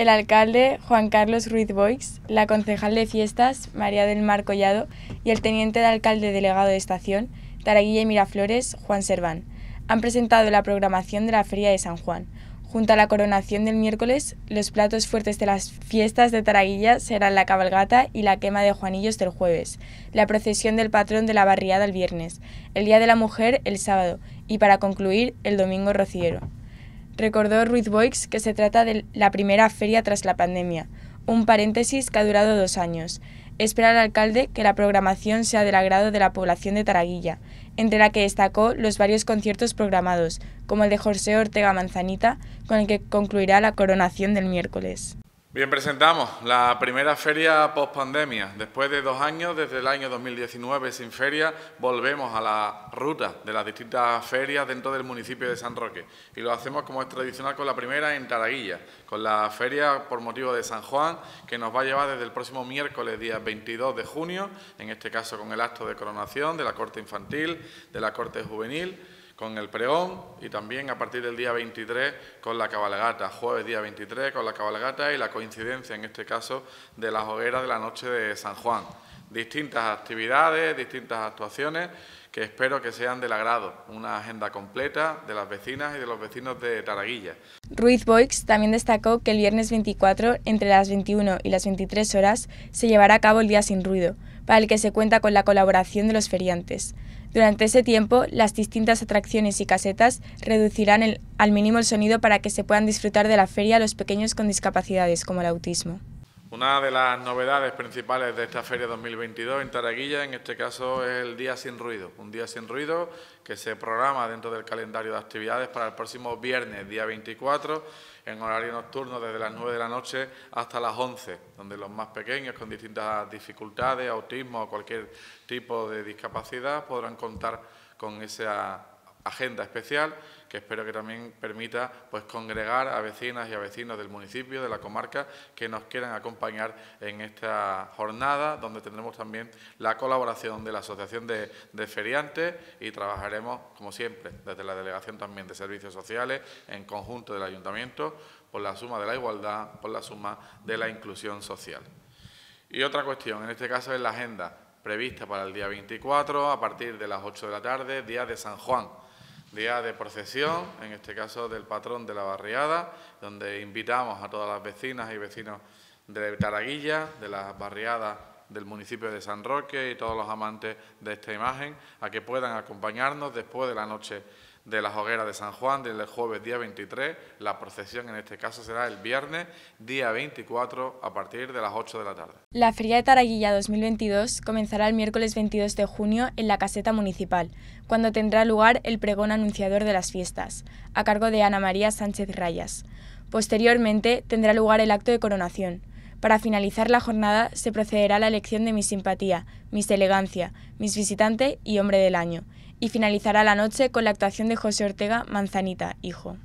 el alcalde Juan Carlos Ruiz Boix, la concejal de fiestas María del Mar Collado y el teniente de alcalde delegado de estación Taraguilla y Miraflores Juan Serván han presentado la programación de la Feria de San Juan. Junto a la coronación del miércoles, los platos fuertes de las fiestas de Taraguilla serán la cabalgata y la quema de Juanillos del jueves, la procesión del patrón de la barriada el viernes, el Día de la Mujer el sábado y para concluir el domingo rociero. Recordó Ruiz Boix que se trata de la primera feria tras la pandemia, un paréntesis que ha durado dos años. Espera el alcalde que la programación sea del agrado de la población de Taraguilla, entre la que destacó los varios conciertos programados, como el de José Ortega Manzanita, con el que concluirá la coronación del miércoles. Bien, presentamos la primera feria post-pandemia. Después de dos años, desde el año 2019 sin feria, volvemos a la ruta de las distintas ferias dentro del municipio de San Roque. Y lo hacemos como es tradicional con la primera en Taraguilla, con la feria por motivo de San Juan, que nos va a llevar desde el próximo miércoles, día 22 de junio, en este caso con el acto de coronación de la corte infantil, de la corte juvenil con el preón y también a partir del día 23 con la cabalgata, jueves día 23 con la cabalgata y la coincidencia en este caso de las hogueras de la noche de San Juan. Distintas actividades, distintas actuaciones que espero que sean del agrado, una agenda completa de las vecinas y de los vecinos de Taraguilla. Ruiz Boix también destacó que el viernes 24, entre las 21 y las 23 horas, se llevará a cabo el Día Sin Ruido, para el que se cuenta con la colaboración de los feriantes. Durante ese tiempo, las distintas atracciones y casetas reducirán al mínimo el sonido para que se puedan disfrutar de la feria los pequeños con discapacidades como el autismo. Una de las novedades principales de esta Feria 2022 en Taraguilla, en este caso, es el Día Sin Ruido. Un Día Sin Ruido que se programa dentro del calendario de actividades para el próximo viernes, día 24, en horario nocturno desde las 9 de la noche hasta las 11, donde los más pequeños con distintas dificultades, autismo o cualquier tipo de discapacidad podrán contar con esa agenda especial que espero que también permita pues congregar a vecinas y a vecinos del municipio, de la comarca, que nos quieran acompañar en esta jornada, donde tendremos también la colaboración de la Asociación de, de Feriantes y trabajaremos, como siempre, desde la Delegación también de Servicios Sociales, en conjunto del Ayuntamiento, por la suma de la igualdad, por la suma de la inclusión social. Y otra cuestión, en este caso es la agenda prevista para el día 24 a partir de las 8 de la tarde, día de San Juan día de procesión, en este caso del patrón de la barriada, donde invitamos a todas las vecinas y vecinos de Taraguilla, de las barriadas del municipio de San Roque y todos los amantes de esta imagen, a que puedan acompañarnos después de la noche de la hoguera de San Juan del jueves día 23. La procesión en este caso será el viernes día 24 a partir de las 8 de la tarde. La Feria de Taraguilla 2022 comenzará el miércoles 22 de junio en la caseta municipal, cuando tendrá lugar el pregón anunciador de las fiestas, a cargo de Ana María Sánchez Rayas. Posteriormente tendrá lugar el acto de coronación, para finalizar la jornada se procederá a la elección de mi Simpatía, mis Elegancia, mis Visitante y Hombre del Año, y finalizará la noche con la actuación de José Ortega Manzanita, hijo.